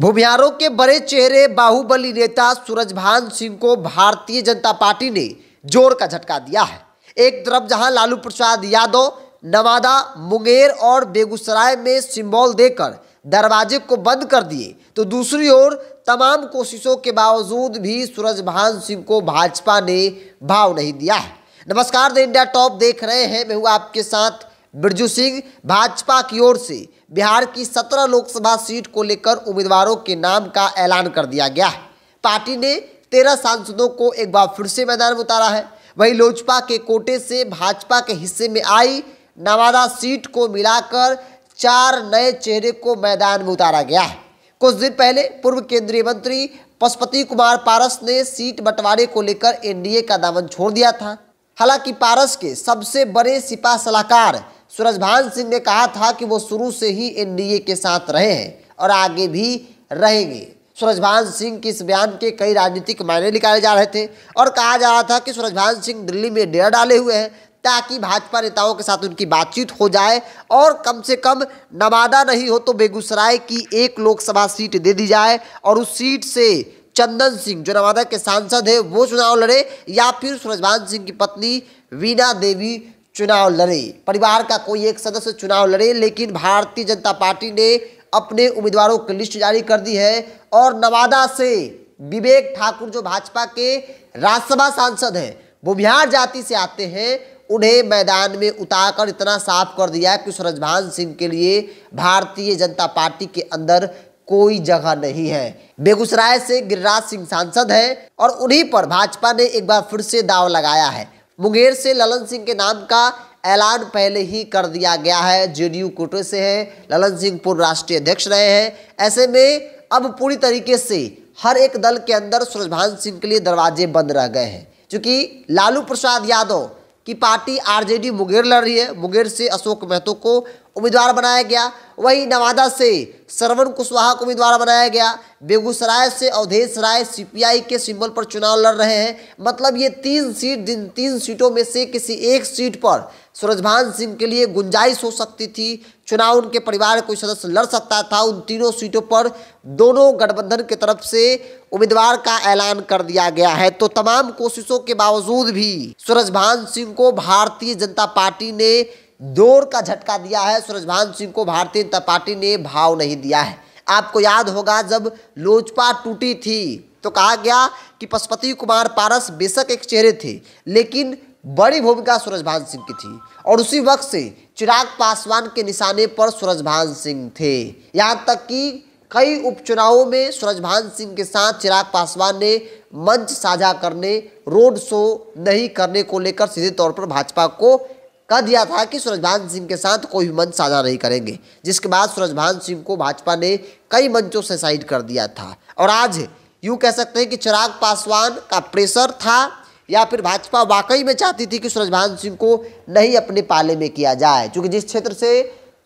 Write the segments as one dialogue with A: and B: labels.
A: भूमियारों के बड़े चेहरे बाहुबली नेता सूरजभान सिंह को भारतीय जनता पार्टी ने जोर का झटका दिया है एक तरफ जहां लालू प्रसाद यादव नवादा मुंगेर और बेगूसराय में सिंबल देकर दरवाजे को बंद कर दिए तो दूसरी ओर तमाम कोशिशों के बावजूद भी सूरजभान सिंह को भाजपा ने भाव नहीं दिया है नमस्कार द इंडिया टॉप देख रहे हैं मैं हूँ आपके साथ बिरजू सिंह भाजपा की ओर से बिहार की सत्रह लोकसभा सीट को लेकर उम्मीदवारों के नाम का ऐलान कर दिया गया है पार्टी ने तेरह सांसदों को एक बार फिर से मैदान में उतारा है वहीं लोजपा के कोटे से भाजपा के हिस्से में आई नवादा सीट को मिलाकर चार नए चेहरे को मैदान में उतारा गया है कुछ दिन पहले पूर्व केंद्रीय मंत्री पशुपति कुमार पारस ने सीट बंटवारे को लेकर एनडीए का दामन छोड़ दिया था हालांकि पारस के सबसे बड़े सिपा सलाहकार सूरजभान सिंह ने कहा था कि वो शुरू से ही एनडीए के साथ रहे हैं और आगे भी रहेंगे सूरजभान सिंह के इस बयान के कई राजनीतिक मायने निकाले जा रहे थे और कहा जा रहा था कि सूरजभान सिंह दिल्ली में डेरा डाले हुए हैं ताकि भाजपा नेताओं के साथ उनकी बातचीत हो जाए और कम से कम नवादा नहीं हो तो बेगूसराय की एक लोकसभा सीट दे दी जाए और उस सीट से चंदन सिंह जो नवादा के सांसद है वो चुनाव लड़े या फिर सूरजभान सिंह की पत्नी वीणा देवी चुनाव लड़े परिवार का कोई एक सदस्य चुनाव लड़े लेकिन भारतीय जनता पार्टी ने अपने उम्मीदवारों की लिस्ट जारी कर दी है और नवादा से विवेक ठाकुर जो भाजपा के राज्यसभा सांसद हैं वो बिहार जाति से आते हैं उन्हें मैदान में उतारकर इतना साफ कर दिया कि सूरजभान सिंह के लिए भारतीय जनता पार्टी के अंदर कोई जगह नहीं है बेगूसराय से गिरिराज सिंह सांसद हैं और उन्हीं पर भाजपा ने एक बार फिर से दाव लगाया है मुंगेर से ललन सिंह के नाम का ऐलान पहले ही कर दिया गया है जेडीयू कोटे से है ललन सिंह पूर्व राष्ट्रीय अध्यक्ष रहे हैं ऐसे में अब पूरी तरीके से हर एक दल के अंदर सूरजभान सिंह के लिए दरवाजे बंद रह गए हैं क्योंकि लालू प्रसाद यादव की पार्टी आरजेडी मुंगेर लड़ रही है मुंगेर से अशोक महतो को उम्मीदवार बनाया गया वहीं नवादा से श्रवण कुशवाहा को उम्मीदवार बनाया गया बेगूसराय से अवधेश राय सीपीआई के सिंबल पर चुनाव लड़ रहे हैं मतलब ये तीन सीट जिन तीन सीटों में से किसी एक सीट पर सूरजभान सिंह के लिए गुंजाइश हो सकती थी चुनाव उनके परिवार कोई सदस्य लड़ सकता था उन तीनों सीटों पर दोनों गठबंधन की तरफ से उम्मीदवार का ऐलान कर दिया गया है तो तमाम कोशिशों के बावजूद भी सूरजभान सिंह को भारतीय जनता पार्टी ने दौर का झटका दिया है सूरजभान सिंह को भारतीय जनता पार्टी ने भाव नहीं दिया है आपको याद होगा जब लोजपा टूटी थी तो कहा गया कि पशुपति कुमार पारस बेशक एक चेहरे थे लेकिन बड़ी भूमिका सूरजभान सिंह की थी और उसी वक्त से चिराग पासवान के निशाने पर सूरजभान सिंह थे यहाँ तक कि कई उपचुनावों में सूरजभान सिंह के साथ चिराग पासवान ने मंच साझा करने रोड शो नहीं करने को लेकर सीधे तौर पर भाजपा को कह दिया था कि सूरजभान सिंह के साथ कोई भी मंच साझा नहीं करेंगे जिसके बाद सूरजभान सिंह को भाजपा ने कई मंचों से साइड कर दिया था और आज यूँ कह सकते हैं कि चिराग पासवान का प्रेशर था या फिर भाजपा वाकई में चाहती थी कि सूरजभान सिंह को नहीं अपने पाले में किया जाए क्योंकि जिस क्षेत्र से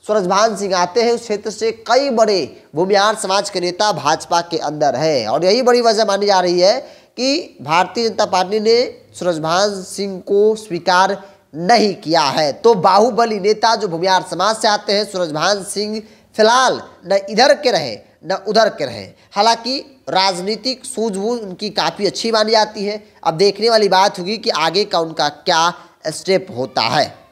A: सूरजभान सिंह आते हैं उस क्षेत्र से कई बड़े भूमिहार समाज के नेता भाजपा के अंदर हैं और यही बड़ी वजह मानी जा रही है कि भारतीय जनता पार्टी ने सूरजभान सिंह को स्वीकार नहीं किया है तो बाहुबली नेता जो भूमिहार समाज से आते हैं सूरजभान सिंह फिलहाल न इधर के रहे न उधर के रहे हालांकि राजनीतिक सूझबूझ उनकी काफ़ी अच्छी मानी जाती है अब देखने वाली बात होगी कि आगे का उनका क्या स्टेप होता है